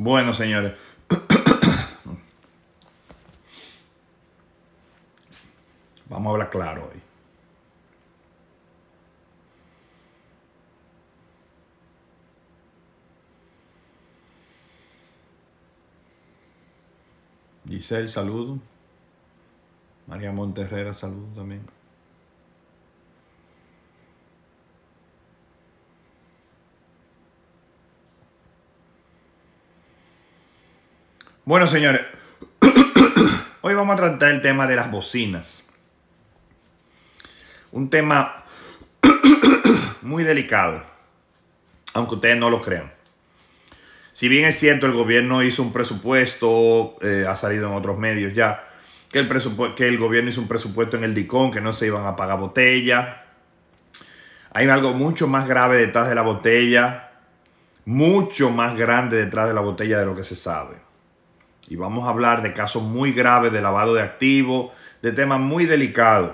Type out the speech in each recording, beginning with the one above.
Bueno, señores. Vamos a hablar claro hoy. Giselle, saludo. María Monterrera, saludo también. Bueno, señores, hoy vamos a tratar el tema de las bocinas. Un tema muy delicado, aunque ustedes no lo crean. Si bien es cierto, el gobierno hizo un presupuesto, eh, ha salido en otros medios ya, que el, que el gobierno hizo un presupuesto en el DICON, que no se iban a pagar botella. Hay algo mucho más grave detrás de la botella, mucho más grande detrás de la botella de lo que se sabe. Y vamos a hablar de casos muy graves de lavado de activos, de temas muy delicados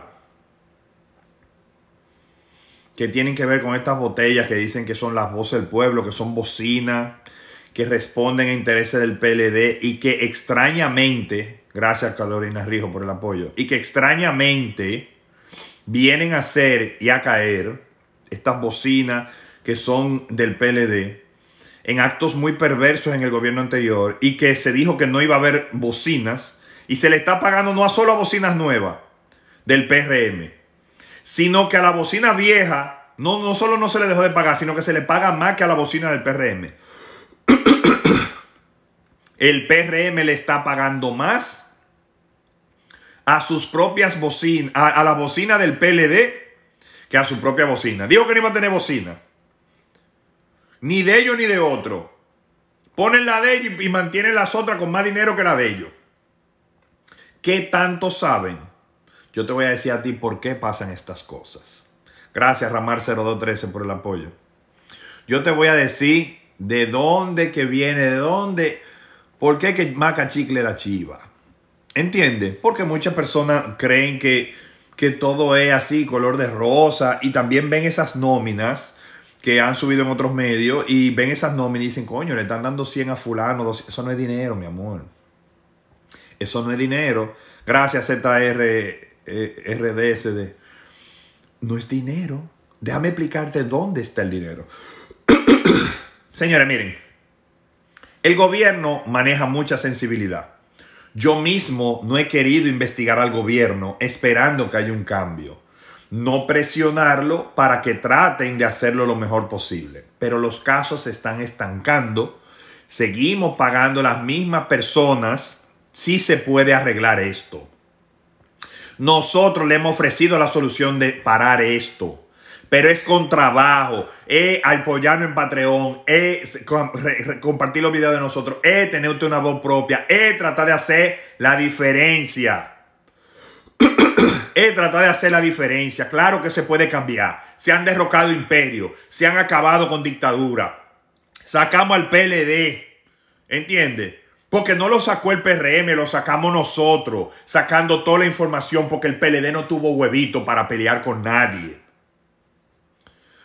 que tienen que ver con estas botellas que dicen que son las voces del pueblo, que son bocinas, que responden a intereses del PLD y que extrañamente, gracias Carolina Rijo por el apoyo, y que extrañamente vienen a ser y a caer estas bocinas que son del PLD en actos muy perversos en el gobierno anterior y que se dijo que no iba a haber bocinas y se le está pagando no a solo a bocinas nuevas del PRM, sino que a la bocina vieja no, no solo no se le dejó de pagar, sino que se le paga más que a la bocina del PRM. El PRM le está pagando más a sus propias bocinas, a, a la bocina del PLD que a su propia bocina. Dijo que no iba a tener bocina ni de ellos ni de otro. Ponen la de ellos y mantienen las otras con más dinero que la de ellos. ¿Qué tanto saben? Yo te voy a decir a ti por qué pasan estas cosas. Gracias, Ramar0213, por el apoyo. Yo te voy a decir de dónde que viene, de dónde, por qué que Maca Chicle la chiva. ¿Entiendes? Porque muchas personas creen que, que todo es así, color de rosa, y también ven esas nóminas que han subido en otros medios y ven esas nóminas y dicen, coño, le están dando 100 a fulano, 200. eso no es dinero, mi amor. Eso no es dinero. Gracias RDSD. Eh, no es dinero. Déjame explicarte dónde está el dinero. Señores, miren. El gobierno maneja mucha sensibilidad. Yo mismo no he querido investigar al gobierno esperando que haya un cambio no presionarlo para que traten de hacerlo lo mejor posible. Pero los casos se están estancando. Seguimos pagando las mismas personas. Si se puede arreglar esto. Nosotros le hemos ofrecido la solución de parar esto. Pero es con trabajo, es eh, apoyarnos en Patreon, es eh, compartir los videos de nosotros, es eh, tenerte una voz propia, es tratar de hacer la diferencia. es tratar de hacer la diferencia. Claro que se puede cambiar. Se han derrocado imperios, se han acabado con dictadura. Sacamos al PLD, ¿entiendes? Porque no lo sacó el PRM, lo sacamos nosotros, sacando toda la información porque el PLD no tuvo huevito para pelear con nadie.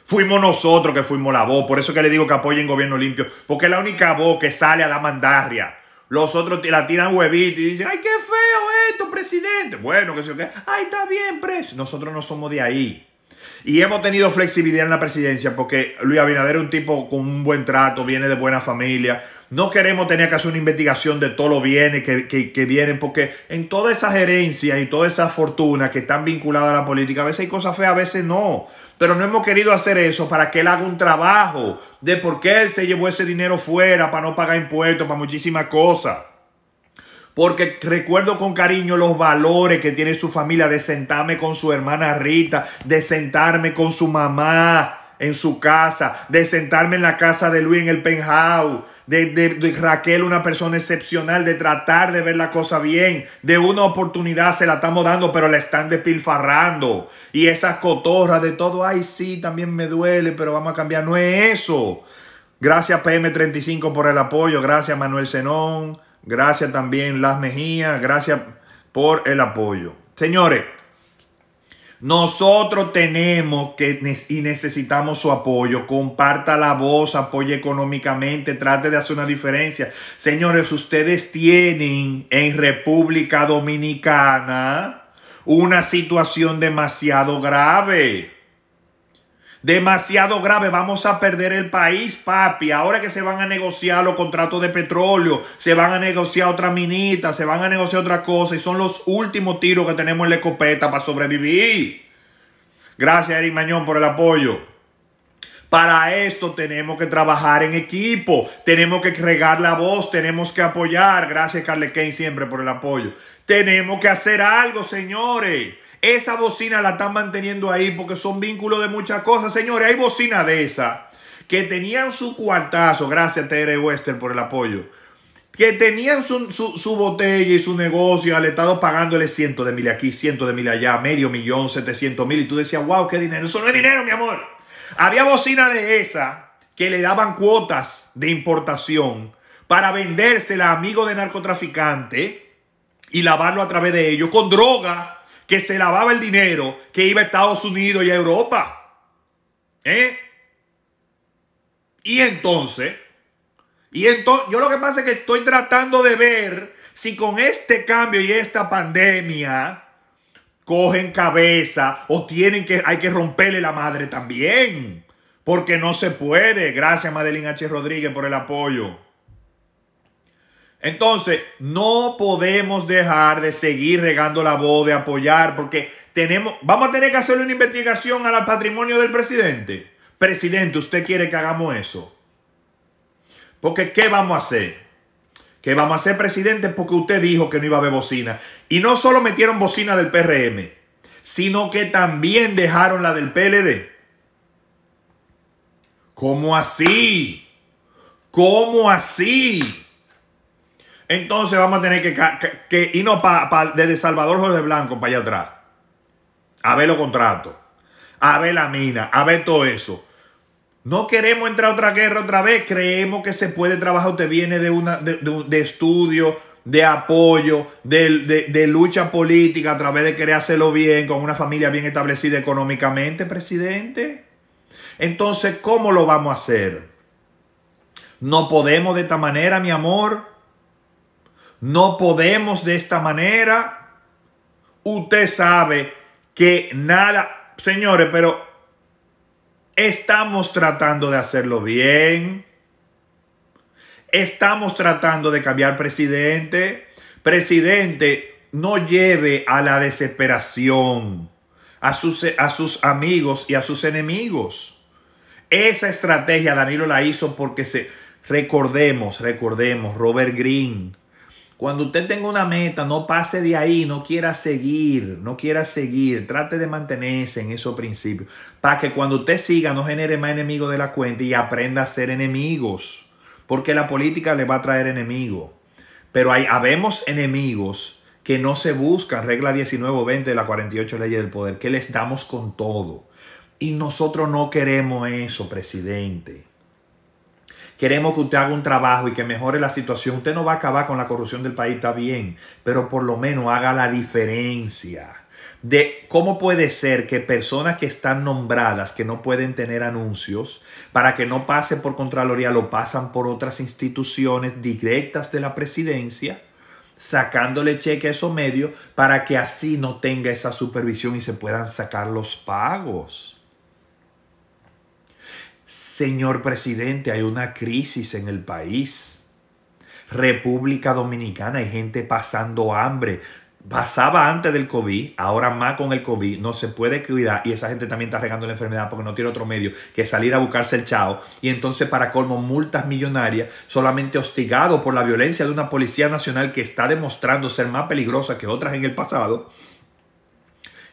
Fuimos nosotros que fuimos la voz, por eso que le digo que apoyen gobierno limpio, porque es la única voz que sale a la mandarria. Los otros la tiran huevito y dicen, ay, qué feo esto, presidente. Bueno, que sé qué. Ay, está bien, preso. Nosotros no somos de ahí. Y hemos tenido flexibilidad en la presidencia porque Luis Abinader es un tipo con un buen trato, viene de buena familia, no queremos tener que hacer una investigación de todos los bienes que, vienen, porque en todas esas herencias y todas esas fortunas que están vinculadas a la política, a veces hay cosas feas, a veces no. Pero no hemos querido hacer eso para que él haga un trabajo de por qué él se llevó ese dinero fuera, para no pagar impuestos, para muchísimas cosas. Porque recuerdo con cariño los valores que tiene su familia de sentarme con su hermana Rita, de sentarme con su mamá en su casa, de sentarme en la casa de Luis en el penthouse, de, Raquel, una persona excepcional, de tratar de ver la cosa bien, de una oportunidad se la estamos dando, pero la están despilfarrando. Y esas cotorras de todo, ay, sí, también me duele, pero vamos a cambiar. No es eso. Gracias PM35 por el apoyo, gracias Manuel Zenón, gracias también Las Mejías, gracias por el apoyo. Señores, nosotros tenemos que y necesitamos su apoyo. Comparta la voz, apoye económicamente, trate de hacer una diferencia. Señores, ustedes tienen en República Dominicana una situación demasiado grave. Demasiado grave, vamos a perder el país, papi. Ahora que se van a negociar los contratos de petróleo, se van a negociar otra minita, se van a negociar otra cosa y son los últimos tiros que tenemos en la escopeta para sobrevivir. Gracias, Eric Mañón, por el apoyo. Para esto tenemos que trabajar en equipo, tenemos que regar la voz, tenemos que apoyar. Gracias, Carle Kane, siempre por el apoyo. Tenemos que hacer algo, señores. Esa bocina la están manteniendo ahí porque son vínculos de muchas cosas. Señores, hay bocina de esa que tenían su cuartazo. Gracias, TR Wester, por el apoyo. Que tenían su, botella y su negocio, le estado pagándole cientos de mil aquí, cientos de mil allá, medio millón, setecientos mil. Y tú decías, wow, qué dinero. Eso no es dinero, mi amor. Había bocina de esa que le daban cuotas de importación para vendérsela a amigos de narcotraficante y lavarlo a través de ellos con droga que se lavaba el dinero que iba a Estados Unidos y a Europa. ¿Eh? Y entonces, y entonces, yo lo que pasa es que estoy tratando de ver si con este cambio y esta pandemia cogen cabeza o tienen que, hay que romperle la madre también. Porque no se puede. Gracias, Madeline H. Rodríguez, por el apoyo. Entonces, no podemos dejar de seguir regando la voz, de apoyar, porque tenemos, vamos a tener que hacerle una investigación al patrimonio del presidente. Presidente, usted quiere que hagamos eso. Porque, ¿qué vamos a hacer? qué vamos a hacer presidente porque usted dijo que no iba a haber bocina. Y no solo metieron bocina del PRM, sino que también dejaron la del PLD. ¿Cómo así? ¿Cómo así? Entonces vamos a tener que, irnos desde Salvador Jorge Blanco para allá atrás. A ver los contratos. A ver la mina. A ver todo eso. No queremos entrar a otra guerra otra vez. Creemos que se puede trabajar. Usted viene de, una, de, estudio, de apoyo, de, de lucha política a través de querer hacerlo bien, con una familia bien establecida económicamente, presidente. Entonces, ¿cómo lo vamos a hacer? No podemos de esta manera, mi amor no podemos de esta manera. Usted sabe que nada, señores, pero estamos tratando de hacerlo bien. Estamos tratando de cambiar presidente. Presidente, no lleve a la desesperación a sus, a sus amigos y a sus enemigos. Esa estrategia Danilo la hizo porque se, recordemos, recordemos, Robert Green cuando usted tenga una meta, no pase de ahí, no quiera seguir, no quiera seguir, trate de mantenerse en esos principios, para que cuando usted siga no genere más enemigos de la cuenta y aprenda a ser enemigos, porque la política le va a traer enemigos. Pero hay, habemos enemigos que no se buscan, regla 19 20 de la 48 leyes del poder, que les damos con todo. Y nosotros no queremos eso, presidente queremos que usted haga un trabajo y que mejore la situación. Usted no va a acabar con la corrupción del país, está bien, pero por lo menos haga la diferencia de cómo puede ser que personas que están nombradas, que no pueden tener anuncios, para que no pasen por Contraloría, lo pasan por otras instituciones directas de la presidencia, sacándole cheque a esos medios para que así no tenga esa supervisión y se puedan sacar los pagos. Señor presidente, hay una crisis en el país. República Dominicana, hay gente pasando hambre. Pasaba antes del COVID, ahora más con el COVID, no se puede cuidar y esa gente también está regando la enfermedad porque no tiene otro medio que salir a buscarse el chao. Y entonces, para colmo, multas millonarias, solamente hostigado por la violencia de una policía nacional que está demostrando ser más peligrosa que otras en el pasado.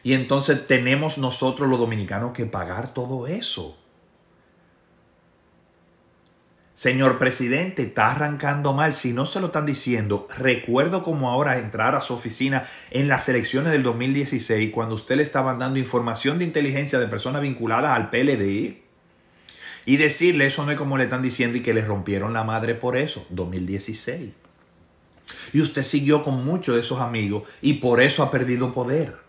Y entonces tenemos nosotros los dominicanos que pagar todo eso. Señor presidente, está arrancando mal. Si no se lo están diciendo, recuerdo como ahora entrar a su oficina en las elecciones del 2016 cuando usted le estaban dando información de inteligencia de personas vinculadas al PLD y decirle eso no es como le están diciendo y que le rompieron la madre por eso, 2016. Y usted siguió con muchos de esos amigos y por eso ha perdido poder.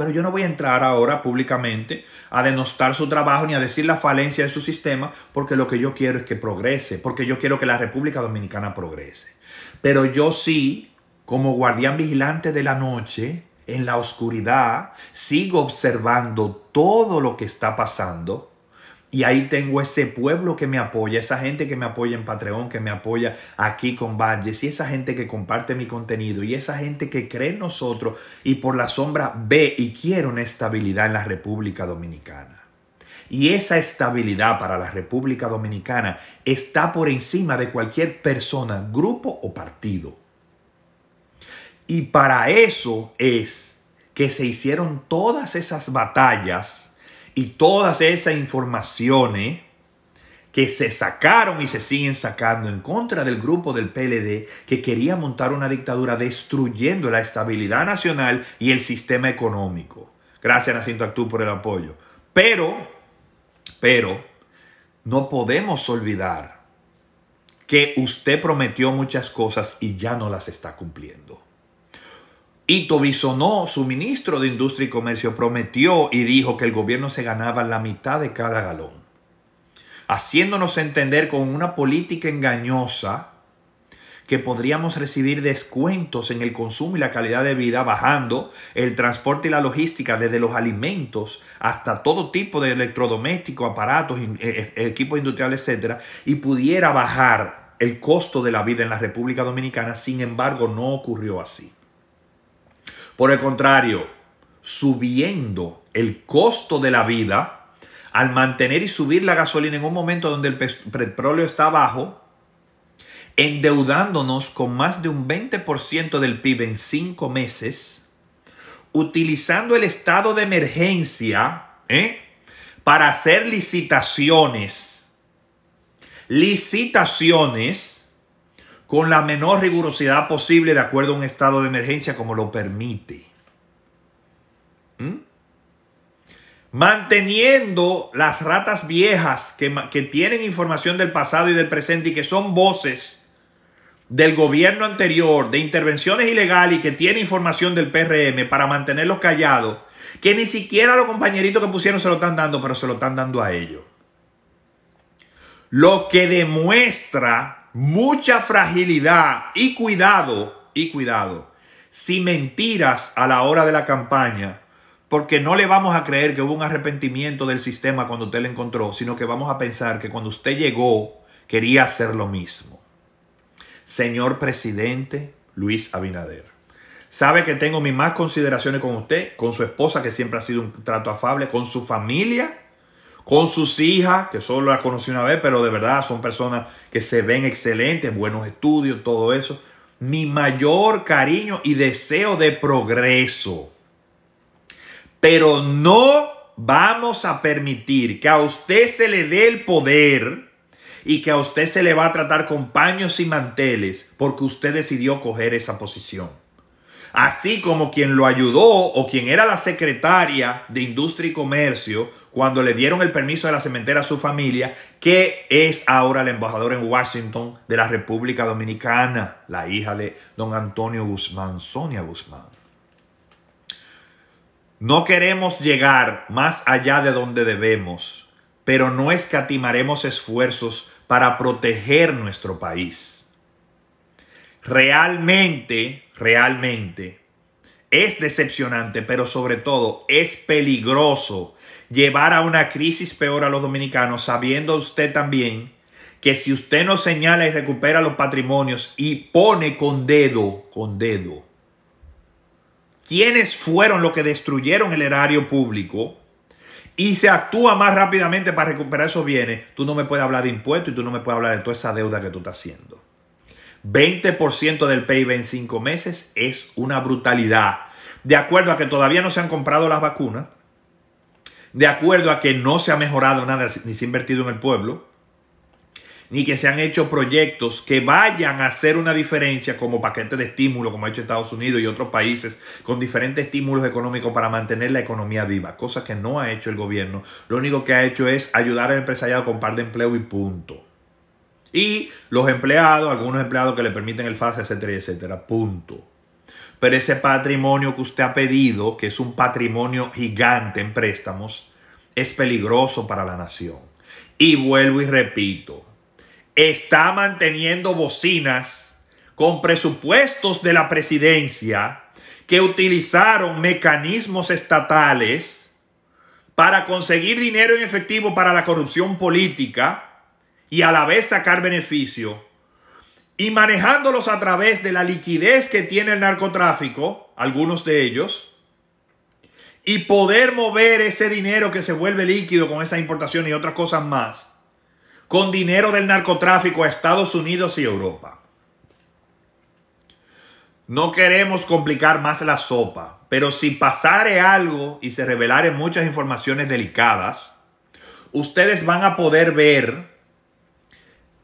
Pero yo no voy a entrar ahora públicamente a denostar su trabajo ni a decir la falencia de su sistema, porque lo que yo quiero es que progrese, porque yo quiero que la República Dominicana progrese. Pero yo sí, como guardián vigilante de la noche, en la oscuridad, sigo observando todo lo que está pasando y ahí tengo ese pueblo que me apoya, esa gente que me apoya en Patreon, que me apoya aquí con Valles y esa gente que comparte mi contenido, y esa gente que cree en nosotros y por la sombra ve y quiere una estabilidad en la República Dominicana. Y esa estabilidad para la República Dominicana está por encima de cualquier persona, grupo o partido. Y para eso es que se hicieron todas esas batallas y todas esas informaciones que se sacaron y se siguen sacando en contra del grupo del PLD que quería montar una dictadura destruyendo la estabilidad nacional y el sistema económico. Gracias Nacinto Actú por el apoyo. Pero, pero, no podemos olvidar que usted prometió muchas cosas y ya no las está cumpliendo. Y Tobisonó, su ministro de Industria y Comercio, prometió y dijo que el gobierno se ganaba la mitad de cada galón, haciéndonos entender con una política engañosa que podríamos recibir descuentos en el consumo y la calidad de vida bajando el transporte y la logística desde los alimentos hasta todo tipo de electrodomésticos, aparatos, eh, eh, equipos industriales, etc. y pudiera bajar el costo de la vida en la República Dominicana. Sin embargo, no ocurrió así. Por el contrario, subiendo el costo de la vida, al mantener y subir la gasolina en un momento donde el petróleo está bajo, endeudándonos con más de un 20% del PIB en cinco meses, utilizando el estado de emergencia ¿eh? para hacer licitaciones, licitaciones con la menor rigurosidad posible de acuerdo a un estado de emergencia como lo permite. ¿Mm? Manteniendo las ratas viejas que, que tienen información del pasado y del presente y que son voces del gobierno anterior, de intervenciones ilegales y que tienen información del PRM para mantenerlos callados, que ni siquiera los compañeritos que pusieron se lo están dando, pero se lo están dando a ellos. Lo que demuestra mucha fragilidad y cuidado, y cuidado, si mentiras a la hora de la campaña, porque no le vamos a creer que hubo un arrepentimiento del sistema cuando usted lo encontró, sino que vamos a pensar que cuando usted llegó quería hacer lo mismo. Señor presidente Luis Abinader, sabe que tengo mis más consideraciones con usted, con su esposa que siempre ha sido un trato afable, con su familia con sus hijas, que solo las conocí una vez, pero de verdad son personas que se ven excelentes, buenos estudios, todo eso. Mi mayor cariño y deseo de progreso. Pero no vamos a permitir que a usted se le dé el poder y que a usted se le va a tratar con paños y manteles porque usted decidió coger esa posición. Así como quien lo ayudó o quien era la secretaria de Industria y Comercio cuando le dieron el permiso de la cementera a su familia, que es ahora el embajador en Washington de la República Dominicana, la hija de don Antonio Guzmán, Sonia Guzmán. No queremos llegar más allá de donde debemos, pero no escatimaremos esfuerzos para proteger nuestro país. Realmente, realmente, es decepcionante, pero sobre todo es peligroso llevar a una crisis peor a los dominicanos, sabiendo usted también que si usted no señala y recupera los patrimonios y pone con dedo, con dedo, quiénes fueron los que destruyeron el erario público y se actúa más rápidamente para recuperar esos bienes, tú no me puedes hablar de impuestos y tú no me puedes hablar de toda esa deuda que tú estás haciendo. 20% del PIB en cinco meses es una brutalidad. De acuerdo a que todavía no se han comprado las vacunas, de acuerdo a que no se ha mejorado nada ni se ha invertido en el pueblo, ni que se han hecho proyectos que vayan a hacer una diferencia como paquete de estímulo, como ha hecho Estados Unidos y otros países, con diferentes estímulos económicos para mantener la economía viva, cosa que no ha hecho el gobierno. Lo único que ha hecho es ayudar al empresariado con par de empleo y punto. Y los empleados, algunos empleados que le permiten el FASE, etcétera, etcétera, punto pero ese patrimonio que usted ha pedido, que es un patrimonio gigante en préstamos, es peligroso para la nación. Y vuelvo y repito, está manteniendo bocinas con presupuestos de la presidencia que utilizaron mecanismos estatales para conseguir dinero en efectivo para la corrupción política y a la vez sacar beneficio y manejándolos a través de la liquidez que tiene el narcotráfico, algunos de ellos, y poder mover ese dinero que se vuelve líquido con esa importación y otras cosas más, con dinero del narcotráfico a Estados Unidos y Europa. No queremos complicar más la sopa, pero si pasare algo y se revelaren muchas informaciones delicadas, ustedes van a poder ver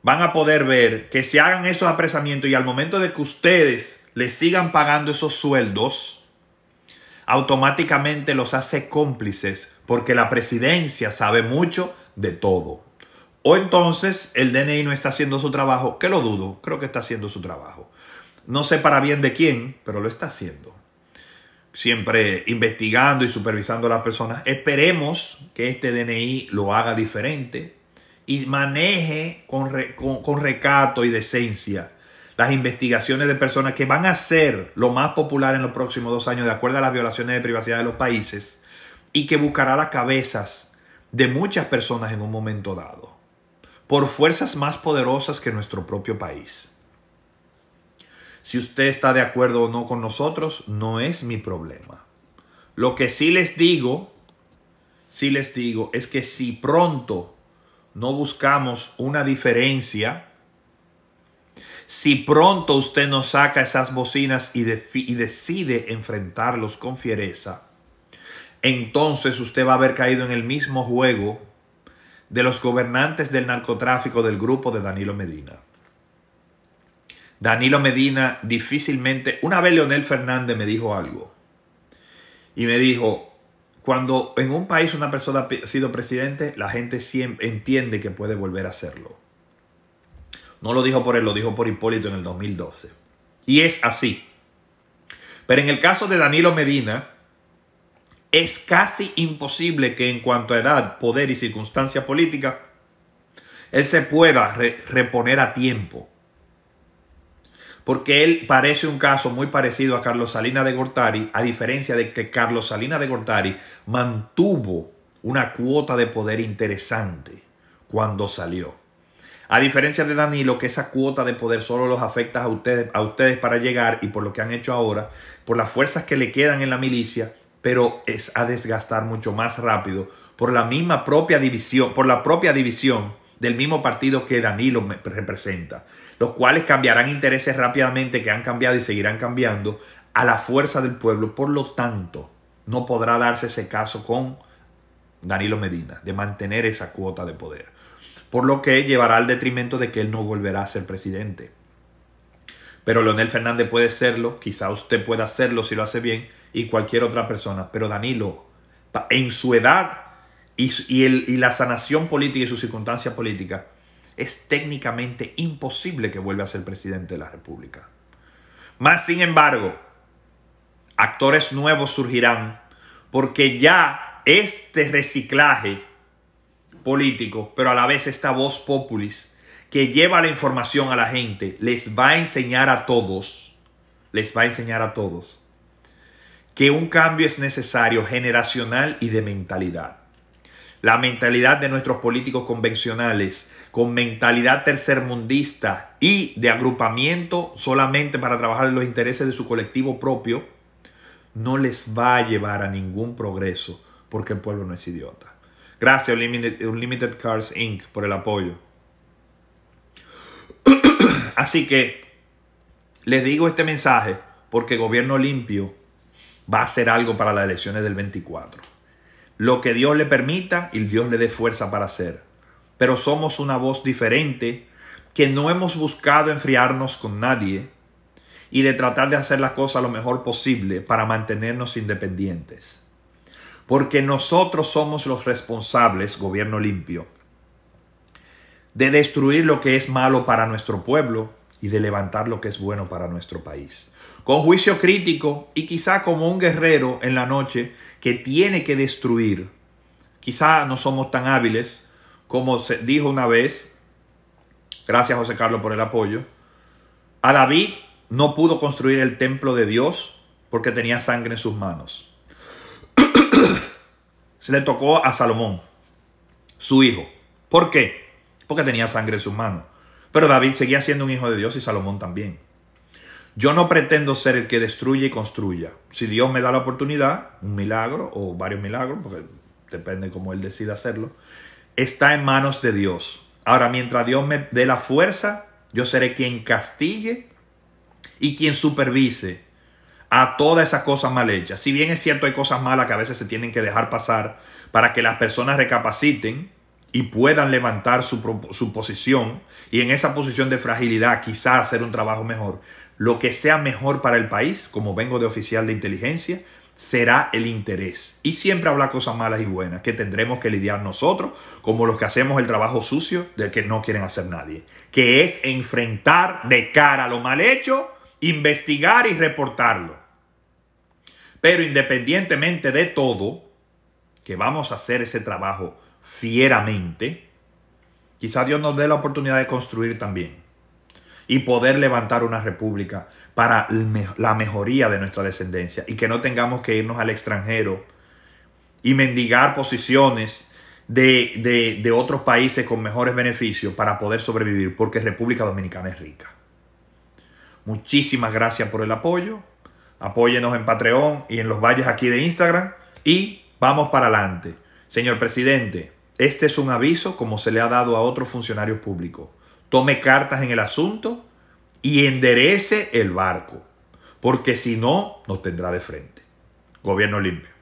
van a poder ver que se hagan esos apresamientos y al momento de que ustedes les sigan pagando esos sueldos, automáticamente los hace cómplices porque la presidencia sabe mucho de todo. O entonces el DNI no está haciendo su trabajo, que lo dudo, creo que está haciendo su trabajo. No sé para bien de quién, pero lo está haciendo. Siempre investigando y supervisando a las personas. Esperemos que este DNI lo haga diferente, y maneje con, recato y decencia las investigaciones de personas que van a ser lo más popular en los próximos dos años de acuerdo a las violaciones de privacidad de los países y que buscará las cabezas de muchas personas en un momento dado por fuerzas más poderosas que nuestro propio país. Si usted está de acuerdo o no con nosotros, no es mi problema. Lo que sí les digo, sí les digo, es que si pronto no buscamos una diferencia, si pronto usted nos saca esas bocinas y, y, decide enfrentarlos con fiereza, entonces usted va a haber caído en el mismo juego de los gobernantes del narcotráfico del grupo de Danilo Medina. Danilo Medina difícilmente, una vez Leonel Fernández me dijo algo, y me dijo, cuando en un país una persona ha sido presidente, la gente siempre entiende que puede volver a hacerlo. No lo dijo por él, lo dijo por Hipólito en el 2012. Y es así. Pero en el caso de Danilo Medina, es casi imposible que en cuanto a edad, poder y circunstancia política, él se pueda reponer a tiempo porque él parece un caso muy parecido a Carlos Salinas de Gortari, a diferencia de que Carlos Salinas de Gortari mantuvo una cuota de poder interesante cuando salió. A diferencia de Danilo, que esa cuota de poder solo los afecta a ustedes, a ustedes para llegar y por lo que han hecho ahora, por las fuerzas que le quedan en la milicia, pero es a desgastar mucho más rápido por la misma propia división, por la propia división del mismo partido que Danilo representa los cuales cambiarán intereses rápidamente que han cambiado y seguirán cambiando a la fuerza del pueblo. Por lo tanto, no podrá darse ese caso con Danilo Medina, de mantener esa cuota de poder. Por lo que llevará al detrimento de que él no volverá a ser presidente. Pero Leonel Fernández puede serlo, quizá usted pueda hacerlo si lo hace bien, y cualquier otra persona. Pero Danilo, en su edad y, el, y la sanación política y sus circunstancias políticas, es técnicamente imposible que vuelva a ser presidente de la República. Más sin embargo, actores nuevos surgirán porque ya este reciclaje político, pero a la vez esta voz populis que lleva la información a la gente, les va a enseñar a todos, les va a enseñar a todos que un cambio es necesario generacional y de mentalidad. La mentalidad de nuestros políticos convencionales con mentalidad tercermundista y de agrupamiento solamente para trabajar en los intereses de su colectivo propio, no les va a llevar a ningún progreso porque el pueblo no es idiota. Gracias Unlimited, Unlimited Cars Inc. por el apoyo. Así que les digo este mensaje porque gobierno limpio va a hacer algo para las elecciones del 24. Lo que Dios le permita y Dios le dé fuerza para hacer pero somos una voz diferente que no hemos buscado enfriarnos con nadie y de tratar de hacer la cosa lo mejor posible para mantenernos independientes. Porque nosotros somos los responsables, gobierno limpio, de destruir lo que es malo para nuestro pueblo y de levantar lo que es bueno para nuestro país. Con juicio crítico y quizá como un guerrero en la noche que tiene que destruir. Quizá no somos tan hábiles, como se dijo una vez, gracias José Carlos por el apoyo, a David no pudo construir el templo de Dios porque tenía sangre en sus manos. se le tocó a Salomón, su hijo. ¿Por qué? Porque tenía sangre en sus manos. Pero David seguía siendo un hijo de Dios y Salomón también. Yo no pretendo ser el que destruye y construya. Si Dios me da la oportunidad, un milagro o varios milagros, porque depende cómo Él decida hacerlo, está en manos de Dios. Ahora, mientras Dios me dé la fuerza, yo seré quien castigue y quien supervise a todas esas cosas mal hechas. Si bien es cierto, hay cosas malas que a veces se tienen que dejar pasar para que las personas recapaciten y puedan levantar su, su posición y en esa posición de fragilidad quizás hacer un trabajo mejor. Lo que sea mejor para el país, como vengo de oficial de inteligencia, será el interés. Y siempre habla cosas malas y buenas que tendremos que lidiar nosotros, como los que hacemos el trabajo sucio del que no quieren hacer nadie, que es enfrentar de cara a lo mal hecho, investigar y reportarlo. Pero independientemente de todo, que vamos a hacer ese trabajo fieramente, quizá Dios nos dé la oportunidad de construir también y poder levantar una república para la mejoría de nuestra descendencia y que no tengamos que irnos al extranjero y mendigar posiciones de, otros países con mejores beneficios para poder sobrevivir, porque República Dominicana es rica. Muchísimas gracias por el apoyo. Apóyenos en Patreon y en los valles aquí de Instagram. Y vamos para adelante. Señor presidente, este es un aviso como se le ha dado a otros funcionarios públicos tome cartas en el asunto y enderece el barco, porque si no, nos tendrá de frente. Gobierno limpio.